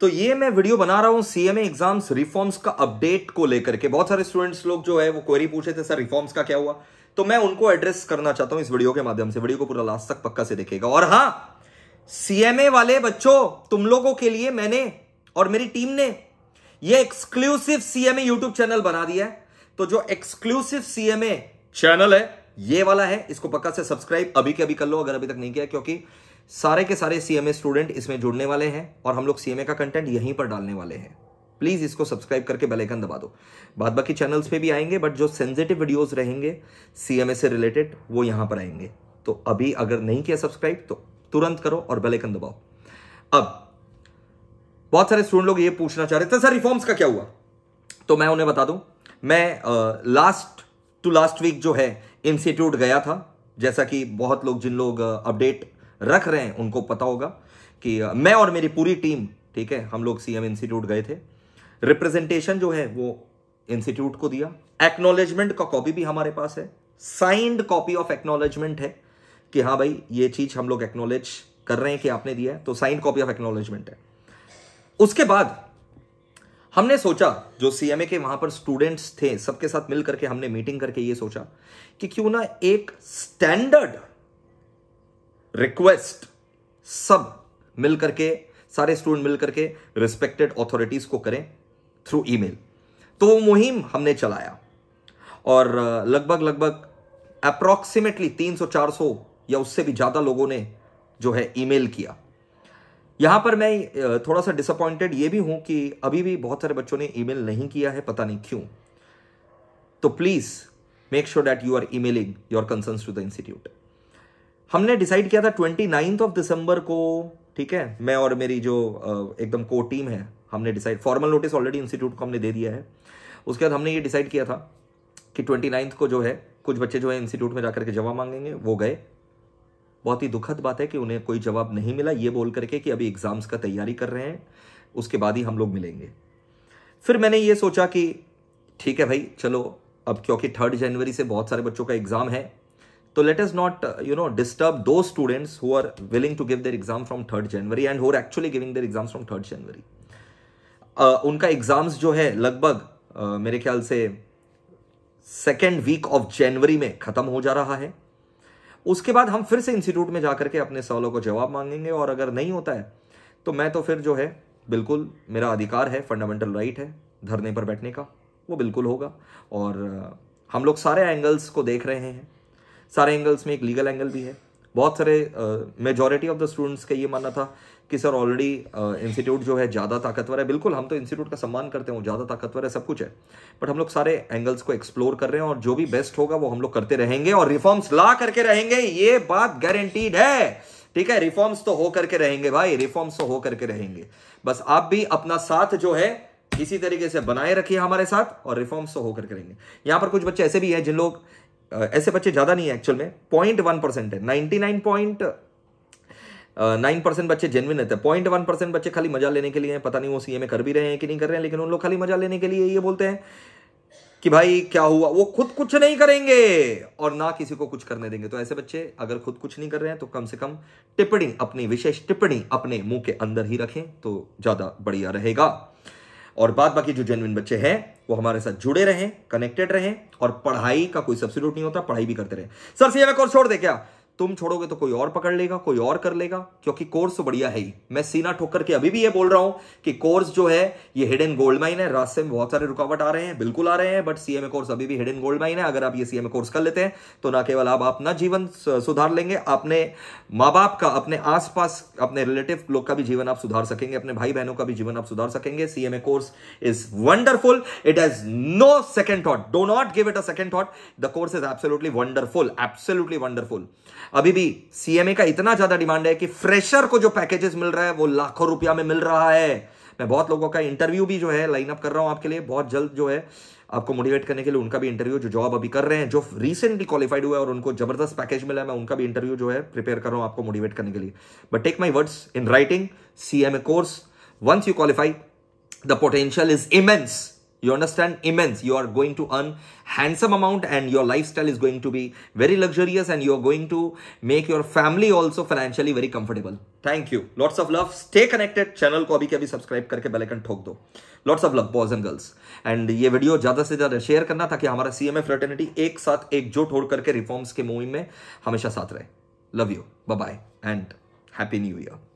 तो ये मैं वीडियो बना रहा हूं सीएमए एग्जाम्स रिफॉर्म्स का अपडेट को लेकर के बहुत सारे स्टूडेंट्स लोग जो है वो क्वेरी पूछे थे सर रिफॉर्म्स का क्या हुआ तो मैं उनको एड्रेस करना चाहता हूं इस वीडियो के माध्यम से वीडियो को पूरा लास्ट तक पक्का से देखेगा और हां सीएमए वाले बच्चों तुम लोगों के लिए मैंने और मेरी टीम ने यह एक्सक्लूसिव सीएमए यूट्यूब चैनल बना दिया है तो जो एक्सक्लूसिव सीएमए चैनल है ये वाला है इसको पक्का से सब्सक्राइब अभी के अभी कर लो अगर अभी तक नहीं किया क्योंकि सारे के सारे सीएमए स्टूडेंट इसमें जुड़ने वाले हैं और हम लोग सीएमए का कंटेंट यहीं पर डालने वाले हैं प्लीज़ इसको सब्सक्राइब करके बेल आइकन दबा दो बाद बाकी चैनल्स पे भी आएंगे बट जो सेंसिटिव वीडियोस रहेंगे सीएमए से रिलेटेड वो यहाँ पर आएंगे तो अभी अगर नहीं किया सब्सक्राइब तो तुरंत करो और बेल आइकन दबाओ अब बहुत सारे स्टूडेंट लोग ये पूछना चाह रहे थे सर रिफॉर्म्स का क्या हुआ तो मैं उन्हें बता दू मैं लास्ट टू लास्ट वीक जो है इंस्टीट्यूट गया था जैसा कि बहुत लोग जिन लोग अपडेट रख रहे हैं उनको पता होगा कि मैं और मेरी पूरी टीम ठीक है हम लोग सीएम इंस्टीट्यूट गए थे रिप्रेजेंटेशन जो है वो इंस्टीट्यूट को दिया एक्नोलेजमेंट का कॉपी भी हमारे पास है साइंड कॉपी ऑफ एक्नोलेजमेंट है कि हाँ भाई ये चीज हम लोग एक्नोलेज कर रहे हैं कि आपने दिया है तो साइंड कॉपी ऑफ एक्नोलेजमेंट है उसके बाद हमने सोचा जो सीएमए के वहां पर स्टूडेंट्स थे सबके साथ मिल करके हमने मीटिंग करके ये सोचा कि क्यों ना एक स्टैंडर्ड रिक्वेस्ट सब मिल करके सारे स्टूडेंट मिल करके रिस्पेक्टेड अथॉरिटीज को करें थ्रू ईमेल तो वो मुहिम हमने चलाया और लगभग लगभग अप्रॉक्सीमेटली 300 400 या उससे भी ज़्यादा लोगों ने जो है ईमेल किया यहाँ पर मैं थोड़ा सा डिसअपॉइंटेड ये भी हूं कि अभी भी बहुत सारे बच्चों ने ईमेल नहीं किया है पता नहीं क्यों तो please make sure that you are emailing your concern to the institute हमने डिसाइड किया था ट्वेंटी नाइन्थ ऑफ दिसंबर को ठीक है मैं और मेरी जो एकदम को टीम है हमने decide formal notice already institute को हमने दे दिया है उसके बाद हमने ये डिसाइड किया था कि ट्वेंटी नाइन्थ को जो है कुछ बच्चे जो है इंस्टीट्यूट में जाकर के जवाब मांगेंगे वो गए बहुत ही दुखद बात है कि उन्हें कोई जवाब नहीं मिला ये बोल करके कि अभी एग्ज़ाम्स का तैयारी कर रहे हैं उसके बाद ही हम लोग मिलेंगे फिर मैंने ये सोचा कि ठीक है भाई चलो अब क्योंकि थर्ड जनवरी से बहुत सारे बच्चों का एग्ज़ाम है तो let is not you know disturb do students who are willing to give their exam from third January and who're actually giving their exam from third January उनका एग्जाम्स जो है लगभग uh, मेरे ख्याल से सेकेंड वीक ऑफ जनवरी में खत्म हो जा रहा है उसके बाद हम फिर से इंस्टीट्यूट में जाकर के अपने सवालों को जवाब मांगेंगे और अगर नहीं होता है तो मैं तो फिर जो है बिल्कुल मेरा अधिकार है फंडामेंटल राइट है धरने पर बैठने का वो बिल्कुल होगा और uh, हम लोग सारे एंगल्स को देख रहे हैं सारे एंगल्स में एक लीगल एंगल भी है बहुत सारे मेजॉरिटी ऑफ द स्टूडेंट्स का ये मानना था कि सर ऑलरेडी इंस्टीट्यूट जो है ज़्यादा ताकतवर है बिल्कुल हम तो इंस्टीट्यूट का सम्मान करते हैं ज़्यादा ताकतवर है सब कुछ है बट हम लोग सारे एंगल्स को एक्सप्लोर कर रहे हैं और जो भी बेस्ट होगा वो हम लोग करते रहेंगे और रिफॉर्म्स ला करके रहेंगे ये बात गारंटीड है ठीक है रिफॉर्म्स तो हो करके रहेंगे भाई रिफॉर्म्स तो हो करके रहेंगे बस आप भी अपना साथ जो है इसी तरीके से बनाए रखिए हमारे साथ और रिफॉर्म्स तो होकर करेंगे यहाँ पर कुछ बच्चे ऐसे भी हैं जिन लोग ऐसे बच्चे ज़्यादा नहीं है एक्चुअल में पॉइंट वन परसेंट है ninety nine point nine percent बच्चे जेनविन रहते हैं पॉइंट वन परसेंट बच्चे खाली मजा लेने के लिए हैं पता नहीं वो सी में कर भी रहे हैं कि नहीं कर रहे हैं लेकिन उन लोग खाली मजा लेने के लिए ये बोलते हैं कि भाई क्या हुआ वो खुद कुछ नहीं करेंगे और ना किसी को कुछ करने देंगे तो ऐसे बच्चे अगर खुद कुछ नहीं कर रहे हैं तो कम से कम टिप्पणी अपनी विशेष टिप्पणी अपने मुंह के अंदर ही रखें तो ज़्यादा बढ़िया रहेगा और बाद बाकी जो जेनविन बच्चे हैं वो हमारे साथ जुड़े रहें कनेक्टेड रहें और पढ़ाई का कोई सब्सिट्यूट नहीं होता पढ़ाई भी करते रहे सर सी एम छोड़ दे क्या तुम छोड़ोगे तो कोई और पकड़ लेगा कोई और कर लेगा क्योंकि कोर्स तो बढ़िया है ही मैं सीना ठोकर के अभी भी ये बोल रहा हूं कि कोर्स जो है ये हिडन गोल्ड माइन है रास्ते में बहुत सारे रुकावट आ रहे हैं बिल्कुल आ रहे हैं बट सीएमए कोर्स अभी भी हिडन गोल्ड माइन है अगर आप ये सीएमए कोर्स कर लेते हैं तो ना केवल आप अपना जीवन सुधार लेंगे अपने माँ बाप का अपने आसपास अपने रिलेटिव लोग का भी जीवन आप सुधार सकेंगे अपने भाई बहनों का भी जीवन आप सुधार सकेंगे CMA course is wonderful it has no second thought do not give it a second thought the course is absolutely wonderful absolutely wonderful अभी भी सीएमए का इतना ज्यादा डिमांड है कि फ्रेशर को जो पैकेजेस मिल रहा है वो लाखों रुपया में मिल रहा है मैं बहुत लोगों का इंटरव्यू भी जो है लाइन अप कर रहा हूं आपके लिए बहुत जल्द जो है आपको मोटिवेट करने के लिए उनका भी इंटरव्यू जो जॉब अभी कर रहे हैं जो रिसेंटली क्वालिफाइड हुआ है और उनको जबरदस्त पैकेज मिला है मैं उनका भी इंटरव्यू जो है प्रिपेयर कर रहा हूं आपको मोटिवेट करने के लिए but take my words in writing C course once you qualify the potential is immense you understand immense you are going to earn handsome amount and your lifestyle is going to be very luxurious and you are going to make your family also financially very comfortable thank you lots of love stay connected channel ko abhi के अभी subscribe karke bell icon thok do lots of love boys and girls and ye ये video ज्यादा से ज्यादा share करना ताकि हमारा CMA fraternity एक साथ एकजुट होकर करके reforms ke movement mein hamesha sath rahe love you bye bye and happy new year